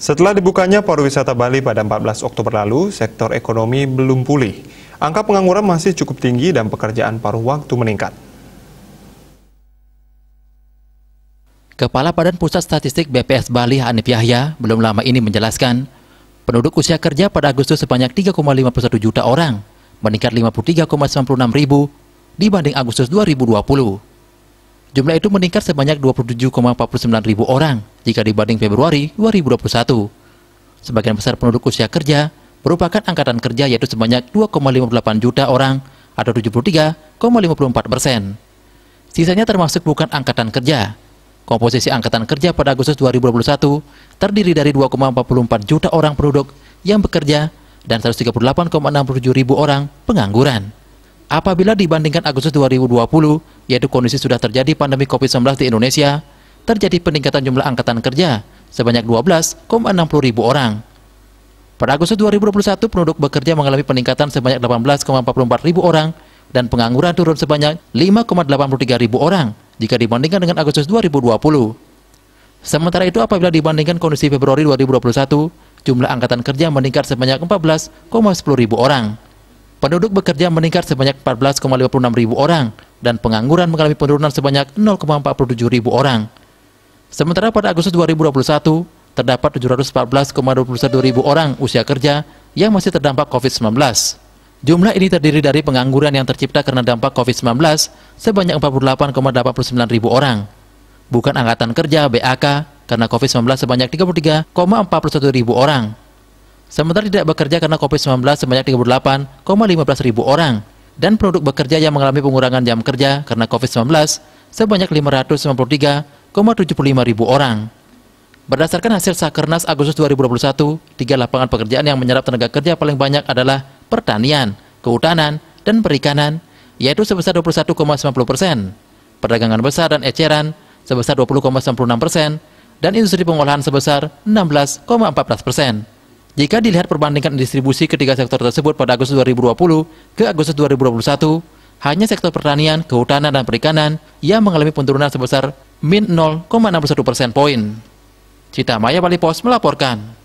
Setelah dibukanya pariwisata Bali pada 14 Oktober lalu, sektor ekonomi belum pulih. Angka pengangguran masih cukup tinggi dan pekerjaan paruh waktu meningkat. Kepala Badan Pusat Statistik BPS Bali Hanif Yahya belum lama ini menjelaskan, penduduk usia kerja pada Agustus sebanyak 3,51 juta orang, meningkat 53,96 ribu dibanding Agustus 2020. Jumlah itu meningkat sebanyak 27,49 ribu orang jika dibanding Februari 2021. Sebagian besar penduduk usia kerja merupakan angkatan kerja yaitu sebanyak 2,58 juta orang atau 73,54 persen. Sisanya termasuk bukan angkatan kerja. Komposisi angkatan kerja pada Agustus 2021 terdiri dari 2,44 juta orang penduduk yang bekerja dan 138,67 ribu orang pengangguran. Apabila dibandingkan Agustus 2020, yaitu kondisi sudah terjadi pandemi COVID-19 di Indonesia, terjadi peningkatan jumlah angkatan kerja sebanyak 12,60 ribu orang. Pada Agustus 2021, penduduk bekerja mengalami peningkatan sebanyak 18,44 ribu orang dan pengangguran turun sebanyak 5,83 ribu orang jika dibandingkan dengan Agustus 2020. Sementara itu, apabila dibandingkan kondisi Februari 2021, jumlah angkatan kerja meningkat sebanyak 14,10 ribu orang. Penduduk bekerja meningkat sebanyak 14,56 ribu orang dan pengangguran mengalami penurunan sebanyak 0,47 ribu orang. Sementara pada Agustus 2021, terdapat 714,21 ribu orang usia kerja yang masih terdampak COVID-19. Jumlah ini terdiri dari pengangguran yang tercipta karena dampak COVID-19 sebanyak 48,89 ribu orang. Bukan Angkatan Kerja BAK karena COVID-19 sebanyak 33,41 ribu orang. Sementara tidak bekerja karena COVID-19 sebanyak 38,15 ribu orang. Dan produk bekerja yang mengalami pengurangan jam kerja karena COVID-19 sebanyak 593 ribu orang. Berdasarkan hasil Sakernas Agustus 2021, tiga lapangan pekerjaan yang menyerap tenaga kerja paling banyak adalah pertanian, kehutanan, dan perikanan, yaitu sebesar 21,90 persen, perdagangan besar dan eceran sebesar 20,96 persen, dan industri pengolahan sebesar 16,14 persen. Jika dilihat perbandingan distribusi ketiga sektor tersebut pada Agustus 2020 ke Agustus 2021, hanya sektor pertanian, kehutanan, dan perikanan yang mengalami penurunan sebesar min 0,61 persen poin. Cita Maya Bali melaporkan.